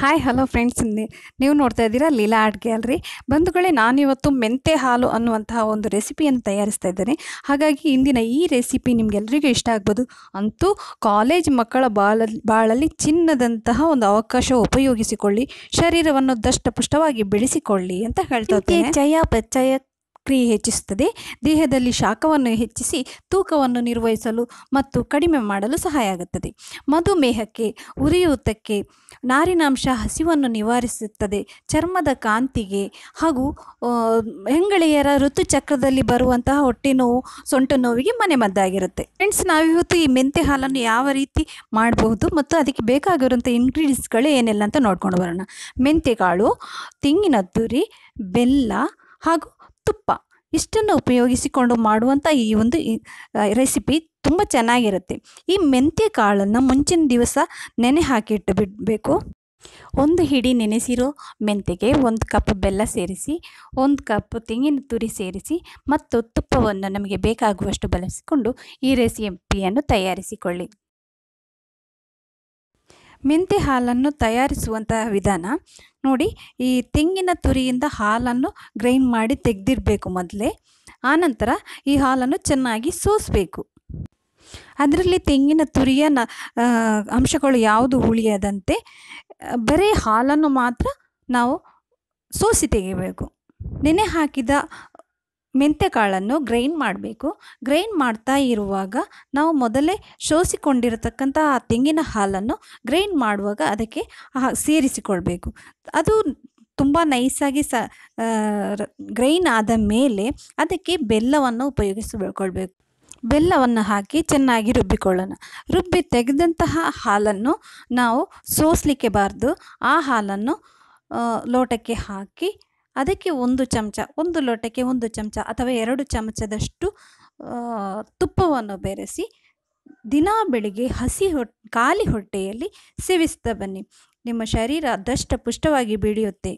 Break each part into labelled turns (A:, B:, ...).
A: hi hello friends ನೀವು ನೋಡ್ತಾ ಇದ್ದೀರಾ ಲೀಲಾ ಆರ್ಟ್ ಗ್ಯಾಲರಿ ಬಂಧುಗಳೇ ನಾನಿವತ್ತು ಮೆಂತೆ ಹಾಲು ಅನ್ನುವಂತಹ ಒಂದು ರೆಸಿಪಿಯನ್ನು ತಯಾರಿಸ್ತಾ ಇದ್ದೇನೆ ಹಾಗಾಗಿ ಇಂದಿನ ಈ ರೆಸಿಪಿ ನಿಮಗೆಲ್ಲರಿಗೂ ಇಷ್ಟ ಆಗ್ಬೋದು ಅಂತೂ ಕಾಲೇಜ್ ಮಕ್ಕಳ ಬಾಳ ಬಾಳಲ್ಲಿ ಚಿನ್ನದಂತಹ ಒಂದು ಅವಕಾಶ ಉಪಯೋಗಿಸಿಕೊಳ್ಳಿ ಶರೀರವನ್ನು ದಷ್ಟಪುಷ್ಟವಾಗಿ ಬೆಳೆಸಿಕೊಳ್ಳಿ ಅಂತ ಹೇಳ್ತಾ ಇದ್ದೇನೆ ಚಯ ಪಚ್ಚಯ ಕ್ರಿಯೆ ಹೆಚ್ಚಿಸುತ್ತದೆ ದೇಹದಲ್ಲಿ ಶಾಖವನ್ನು ಹೆಚ್ಚಿಸಿ ತೂಕವನ್ನು ನಿರ್ವಹಿಸಲು ಮತ್ತು ಕಡಿಮೆ ಮಾಡಲು ಸಹಾಯ ಆಗುತ್ತದೆ ಮಧುಮೇಹಕ್ಕೆ ಉರಿಯೂತಕ್ಕೆ ನಾರಿನಾಂಶ ಹಸಿವನ್ನು ನಿವಾರಿಸುತ್ತದೆ ಚರ್ಮದ ಕಾಂತಿಗೆ ಹಾಗೂ ಹೆಂಗಳೆಯರ ಋತುಚಕ್ರದಲ್ಲಿ ಬರುವಂತಹ ಹೊಟ್ಟೆ ನೋವು ಸೊಂಟ ನೋವಿಗೆ ಮನೆಮದ್ದಾಗಿರುತ್ತೆ ಫ್ರೆಂಡ್ಸ್ ನಾವಿವತ್ತು ಈ ಮೆಂತೆ ಹಾಲನ್ನು ಯಾವ ರೀತಿ ಮಾಡಬಹುದು ಮತ್ತು ಅದಕ್ಕೆ ಬೇಕಾಗಿರುವಂಥ ಇಂಗ್ರೀಡಿಯೆಂಟ್ಸ್ಗಳು ಏನೆಲ್ಲ ಅಂತ ನೋಡ್ಕೊಂಡು ಬರೋಣ ಮೆಂತೆ ಕಾಳು ತೆಂಗಿನ ತುರಿ ಬೆಲ್ಲ ಹಾಗೂ ತುಪ್ಪ ಇಷ್ಟನ್ನು ಉಪಯೋಗಿಸಿಕೊಂಡು ಮಾಡುವಂಥ ಈ ಒಂದು ರೆಸಿಪಿ ತುಂಬ ಚೆನ್ನಾಗಿರುತ್ತೆ ಈ ಮೆಂತ್ಯ ಕಾಳನ್ನು ಮುಂಚಿನ ದಿವಸ ನೆನೆ ಹಾಕಿಟ್ಟು ಬಿಡಬೇಕು ಒಂದು ಹಿಡಿ ನೆನೆಸಿರೋ ಮೆಂತೆಗೆ ಒಂದು ಕಪ್ ಬೆಲ್ಲ ಸೇರಿಸಿ ಒಂದು ಕಪ್ ತೆಂಗಿನ ತುರಿ ಸೇರಿಸಿ ಮತ್ತು ತುಪ್ಪವನ್ನು ನಮಗೆ ಬೇಕಾಗುವಷ್ಟು ಬಳಸಿಕೊಂಡು ಈ ರೆಸಿಪಿಯನ್ನು ತಯಾರಿಸಿಕೊಳ್ಳಿ ಮೆಂತೆ ಹಾಲನ್ನು ತಯಾರಿಸುವಂತಹ ವಿಧಾನ ನೋಡಿ ಈ ತೆಂಗಿನ ತುರಿಯಿಂದ ಹಾಲನ್ನು ಗ್ರೈಂಡ್ ಮಾಡಿ ತೆಗೆದಿರಬೇಕು ಮೊದಲೇ ಆನಂತರ ಈ ಹಾಲನ್ನು ಚೆನ್ನಾಗಿ ಸೋಸಬೇಕು ಅದರಲ್ಲಿ ತೆಂಗಿನ ತುರಿಯ ನ ಅಂಶಗಳು ಯಾವುದು ಉಳಿಯದಂತೆ ಬರೀ ಹಾಲನ್ನು ಮಾತ್ರ ನಾವು ಸೋಸಿ ತೆಗಿಬೇಕು ನೆನೆ ಹಾಕಿದ ಕಾಳನ್ನು ಗ್ರೈಂಡ್ ಮಾಡಬೇಕು ಗ್ರೈಂಡ್ ಮಾಡ್ತಾ ಇರುವಾಗ ನಾವು ಮೊದಲೇ ಶೋಸಿಕೊಂಡಿರತಕ್ಕಂಥ ಆ ತೆಂಗಿನ ಹಾಲನ್ನು ಗ್ರೈಂಡ್ ಮಾಡುವಾಗ ಅದಕ್ಕೆ ಸೇರಿಸಿಕೊಳ್ಬೇಕು ಅದು ತುಂಬ ನೈಸಾಗಿ ಸ ಗ್ರೈನ್ ಆದ ಮೇಲೆ ಅದಕ್ಕೆ ಬೆಲ್ಲವನ್ನು ಉಪಯೋಗಿಸಿಕೊಳ್ಬೇಕು ಬೆಲ್ಲವನ್ನು ಹಾಕಿ ಚೆನ್ನಾಗಿ ರುಬ್ಬಿಕೊಳ್ಳೋಣ ರುಬ್ಬಿ ತೆಗೆದಂತಹ ಹಾಲನ್ನು ನಾವು ಸೋಸಲಿಕ್ಕೆ ಬಾರ್ದು ಆ ಹಾಲನ್ನು ಲೋಟಕ್ಕೆ ಹಾಕಿ ಅದಕ್ಕೆ ಒಂದು ಚಮಚ ಒಂದು ಲೋಟಕ್ಕೆ ಒಂದು ಚಮಚ ಅಥವಾ ಎರಡು ಚಮಚದಷ್ಟು ತುಪ್ಪವನ್ನು ಬೆರೆಸಿ ದಿನಾ ಬೆಳಿಗ್ಗೆ ಹಸಿ ಹೊಟ್ಟೆ ಖಾಲಿ ಹೊಟ್ಟೆಯಲ್ಲಿ ಸೇವಿಸ್ತಾ ಬನ್ನಿ ನಿಮ್ಮ ಶರೀರ ದಷ್ಟ ಪುಷ್ಟವಾಗಿ ಬೆಳೆಯುತ್ತೆ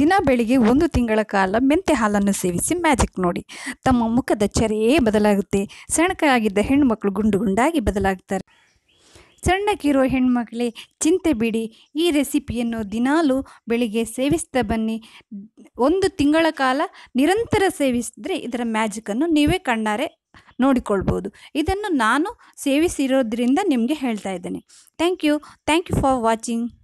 A: ದಿನ ಬೆಳಿಗ್ಗೆ ಒಂದು ತಿಂಗಳ ಕಾಲ ಮೆಂತೆ ಹಾಲನ್ನು ಸೇವಿಸಿ ಮ್ಯಾಜಿಕ್ ನೋಡಿ ತಮ್ಮ ಮುಖದ ಚರೆಯೇ ಬದಲಾಗುತ್ತೆ ಸೆಣಕಾಗಿದ್ದ ಹೆಣ್ಣುಮಕ್ಕಳು ಗುಂಡು ಗುಂಡಾಗಿ ಬದಲಾಗ್ತಾರೆ ಸಣ್ಣಕ್ಕಿರೋ ಹೆಣ್ಮಕ್ಳೇ ಚಿಂತೆ ಬಿಡಿ ಈ ರೆಸಿಪಿಯನ್ನು ದಿನಾಲೂ ಬೆಳಿಗ್ಗೆ ಸೇವಿಸ್ತಾ ಬನ್ನಿ ಒಂದು ತಿಂಗಳ ಕಾಲ ನಿರಂತರ ಸೇವಿಸಿದ್ರೆ ಇದರ ಮ್ಯಾಜಿಕನ್ನು ನೀವೇ ಕಣ್ಣಾರೆ ನೋಡಿಕೊಳ್ಬೋದು ಇದನ್ನು ನಾನು ಸೇವಿಸಿರೋದ್ರಿಂದ ನಿಮಗೆ ಹೇಳ್ತಾ ಇದ್ದೇನೆ thank you thank you for watching